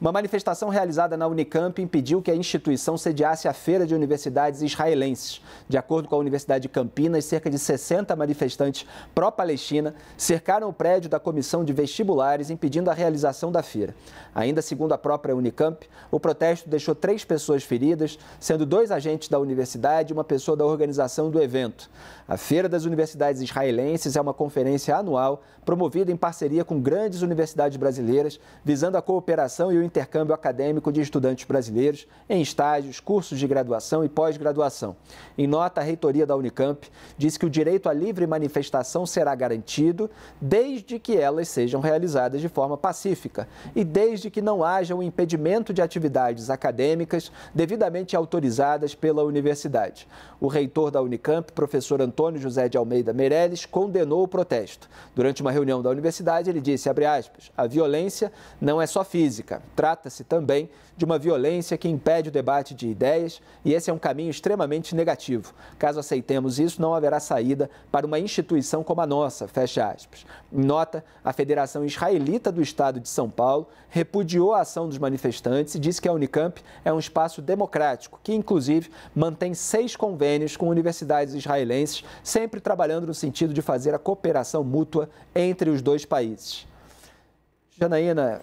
Uma manifestação realizada na Unicamp impediu que a instituição sediasse a Feira de Universidades Israelenses. De acordo com a Universidade de Campinas, cerca de 60 manifestantes pró-Palestina cercaram o prédio da comissão de vestibulares, impedindo a realização da feira. Ainda segundo a própria Unicamp, o protesto deixou três pessoas feridas, sendo dois agentes da universidade e uma pessoa da organização do evento. A Feira das Universidades Israelenses é uma conferência anual promovida em parceria com grandes universidades brasileiras, visando a cooperação e o intercâmbio acadêmico de estudantes brasileiros em estágios, cursos de graduação e pós-graduação. Em nota, a reitoria da Unicamp disse que o direito à livre manifestação será garantido desde que elas sejam realizadas de forma pacífica e desde que não haja o um impedimento de atividades acadêmicas devidamente autorizadas pela universidade. O reitor da Unicamp, professor Antônio José de Almeida Meirelles, condenou o protesto. Durante uma reunião da universidade, ele disse, aspas, a violência não é só física, Trata-se também de uma violência que impede o debate de ideias e esse é um caminho extremamente negativo. Caso aceitemos isso, não haverá saída para uma instituição como a nossa. Fecha aspas. Em nota, a Federação Israelita do Estado de São Paulo repudiou a ação dos manifestantes e disse que a Unicamp é um espaço democrático, que inclusive mantém seis convênios com universidades israelenses, sempre trabalhando no sentido de fazer a cooperação mútua entre os dois países. Janaína,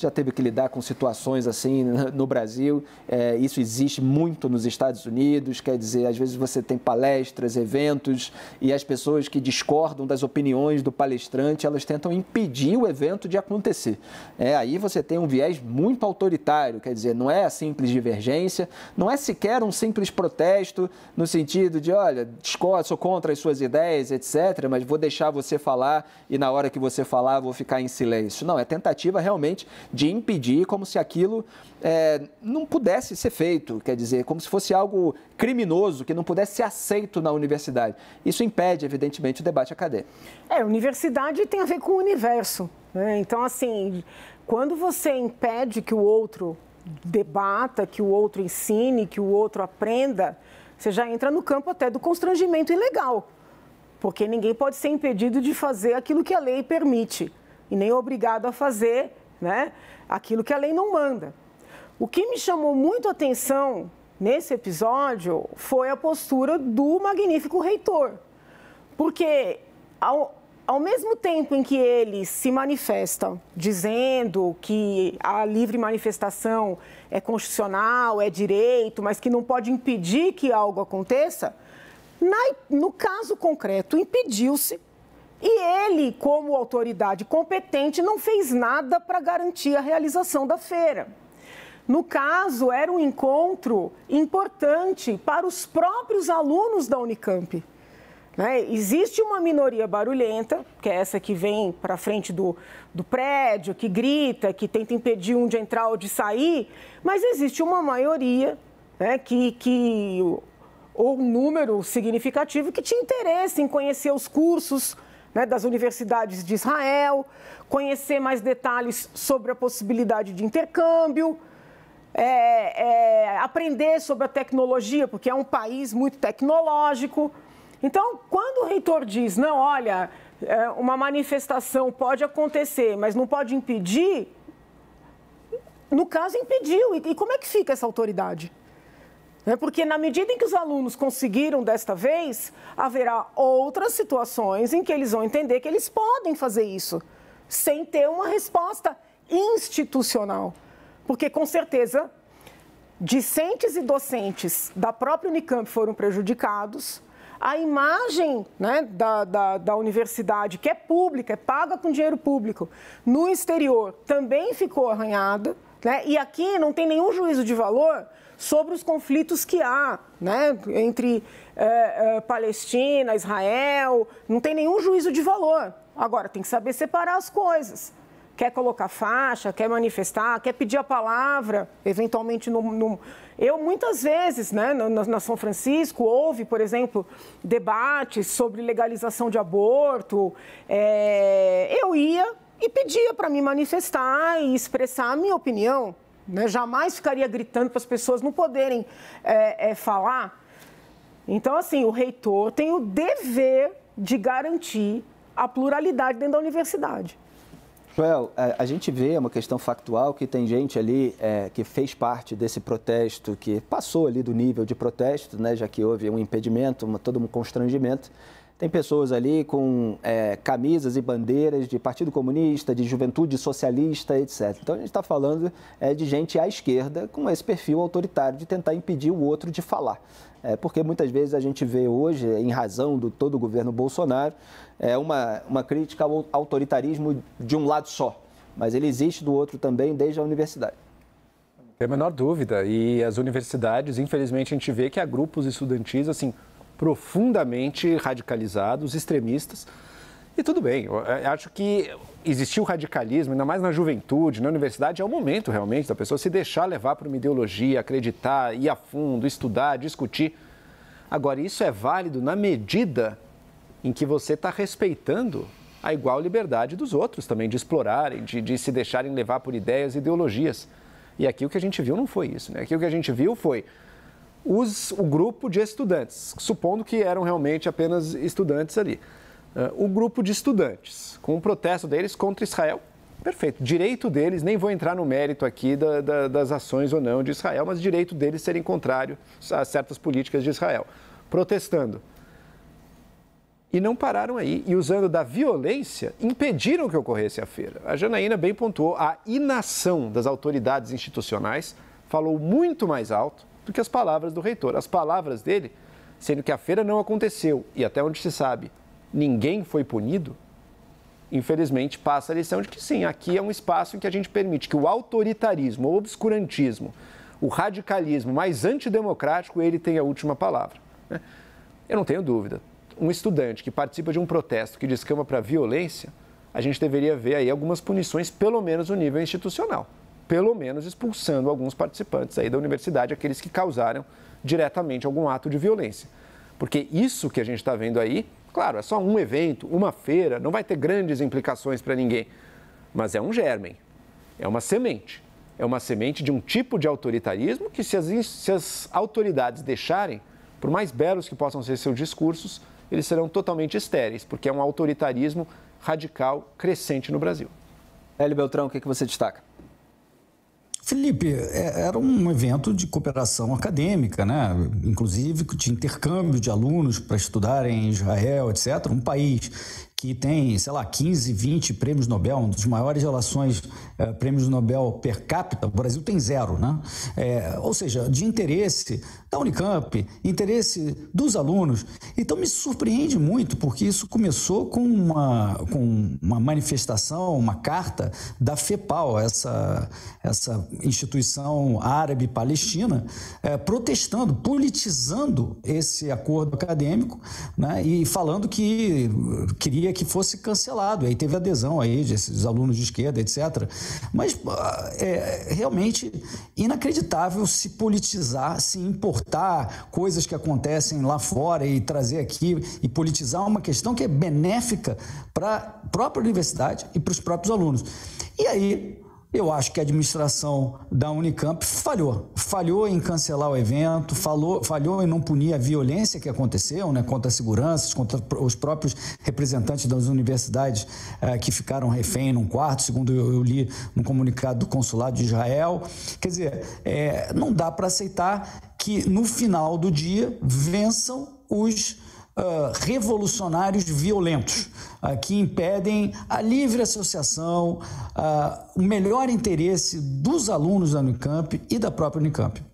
já teve que lidar com situações assim né, no Brasil. É, isso existe muito nos Estados Unidos. Quer dizer, às vezes você tem palestras, eventos e as pessoas que discordam das opiniões do palestrante, elas tentam impedir o evento de acontecer. É, aí você tem um viés muito autoritário. Quer dizer, não é a simples divergência, não é sequer um simples protesto no sentido de, olha, discordo, sou contra as suas ideias, etc. Mas vou deixar você falar e na hora que você falar vou ficar em silêncio. Não, é tentativa realmente de impedir, como se aquilo é, não pudesse ser feito, quer dizer, como se fosse algo criminoso, que não pudesse ser aceito na universidade. Isso impede, evidentemente, o debate acadêmico. É, universidade tem a ver com o universo. Né? Então, assim, quando você impede que o outro debata, que o outro ensine, que o outro aprenda, você já entra no campo até do constrangimento ilegal, porque ninguém pode ser impedido de fazer aquilo que a lei permite e nem é obrigado a fazer né? Aquilo que a lei não manda. O que me chamou muito a atenção nesse episódio foi a postura do magnífico reitor, porque ao, ao mesmo tempo em que ele se manifesta dizendo que a livre manifestação é constitucional, é direito, mas que não pode impedir que algo aconteça, na, no caso concreto, impediu-se e ele, como autoridade competente, não fez nada para garantir a realização da feira. No caso, era um encontro importante para os próprios alunos da Unicamp. Né? Existe uma minoria barulhenta, que é essa que vem para frente do, do prédio, que grita, que tenta impedir um de entrar ou de sair, mas existe uma maioria né, que, que, ou um número significativo que tinha interesse em conhecer os cursos, né, das universidades de Israel, conhecer mais detalhes sobre a possibilidade de intercâmbio, é, é, aprender sobre a tecnologia, porque é um país muito tecnológico. Então, quando o reitor diz, não, olha, é, uma manifestação pode acontecer, mas não pode impedir, no caso, impediu. E como é que fica essa autoridade? Né? Porque na medida em que os alunos conseguiram desta vez, haverá outras situações em que eles vão entender que eles podem fazer isso, sem ter uma resposta institucional. Porque com certeza discentes e docentes da própria Unicamp foram prejudicados. A imagem né, da, da, da, universidade, que é pública, é paga com dinheiro público, no exterior também ficou arranhada. Né? E aqui não tem nenhum juízo de valor sobre os conflitos que há né? entre é, é, Palestina, Israel, não tem nenhum juízo de valor. Agora, tem que saber separar as coisas. Quer colocar faixa, quer manifestar, quer pedir a palavra, eventualmente. No, no... Eu, muitas vezes, né, na, na São Francisco, houve, por exemplo, debates sobre legalização de aborto. É... Eu ia e pedia para me manifestar e expressar a minha opinião. Né? Jamais ficaria gritando para as pessoas não poderem é, é, falar. Então, assim, o reitor tem o dever de garantir a pluralidade dentro da universidade. Joel, é, a, gente vê é uma questão factual que tem gente ali é, que fez parte desse protesto, que passou ali do nível de protesto, né, já que houve um impedimento, uma, todo um constrangimento, tem pessoas ali com é, camisas e bandeiras de Partido Comunista, de Juventude Socialista, etc. Então a gente está falando é, de gente à esquerda com esse perfil autoritário de tentar impedir o outro de falar. É, porque muitas vezes a gente vê hoje, em razão do todo o governo Bolsonaro, é uma, uma crítica ao autoritarismo de um lado só. Mas ele existe do outro também desde a universidade. Tem a menor dúvida. E as universidades, infelizmente, a gente vê que há grupos estudantis, assim, profundamente radicalizados, extremistas. E tudo bem, é, acho que existir o radicalismo, ainda mais na juventude, na universidade, é o momento realmente da pessoa se deixar levar para uma ideologia, acreditar, ir a fundo, estudar, discutir. Agora, isso é válido na medida em que você está respeitando a igual liberdade dos outros também, de explorarem, de, de, se deixarem levar por ideias e ideologias. E aqui o que a gente viu não foi isso, né? Aqui o que a gente viu foi os, o grupo de estudantes, supondo que eram realmente apenas estudantes ali. Uh, o grupo de estudantes, com o um protesto deles contra Israel, perfeito, direito deles, nem vou entrar no mérito aqui da, da, das ações ou não de Israel, mas direito deles serem contrário a certas políticas de Israel, protestando. E não pararam aí, e usando da violência, impediram que ocorresse a feira. A Janaína bem pontuou a inação das autoridades institucionais, falou muito mais alto do que as palavras do reitor. As palavras dele, sendo que a feira não aconteceu e até onde se sabe, ninguém foi punido, infelizmente passa a lição de que sim, aqui é um espaço em que a gente permite que o autoritarismo, o obscurantismo, o radicalismo mais antidemocrático, ele tem a última palavra. Né? Eu não tenho dúvida. Um estudante que participa de um protesto que descamba para violência, a gente deveria ver aí algumas punições, pelo menos no nível institucional pelo menos expulsando alguns participantes aí da universidade, aqueles que causaram diretamente algum ato de violência. Porque isso que a gente está vendo aí, claro, é só um evento, uma feira, não vai ter grandes implicações para ninguém, mas é um germen, é uma semente. É uma semente de um tipo de autoritarismo que, se as, se as autoridades deixarem, por mais belos que possam ser seus discursos, eles serão totalmente estéreis, porque é um autoritarismo radical crescente no Brasil. Hélio Beltrão, o que, é que você destaca? Felipe, é, era um evento de cooperação acadêmica, né? inclusive de intercâmbio de alunos para estudarem em Israel, etc., um país que tem, sei lá, 15, 20 prêmios Nobel, um dos maiores relações eh, prêmios Nobel per capita, o Brasil tem zero, né? É, ou seja, de interesse da Unicamp, interesse dos alunos. Então me surpreende muito, porque isso começou com uma, com uma manifestação, uma carta da FEPAL, essa, essa instituição árabe palestina, eh, protestando, politizando esse acordo acadêmico né? e falando que eh, queria queria que fosse cancelado. aí teve adesão aí desses alunos de esquerda, etc. Mas é realmente inacreditável se politizar, se importar coisas que acontecem lá fora e trazer aqui e politizar uma questão que é benéfica para a própria universidade e para os próprios alunos. E aí eu acho que a administração da Unicamp falhou. Falhou em cancelar o evento, falou, falhou em não punir a violência que aconteceu né, contra as seguranças, contra os próprios representantes das universidades eh, que ficaram refém num quarto, segundo eu, eu, li no comunicado do consulado de Israel. Quer dizer, eh, não dá para aceitar que no final do dia vençam os uh, revolucionários violentos, uh, que impedem a livre associação, ah, o melhor interesse dos alunos da Unicamp e da própria Unicamp.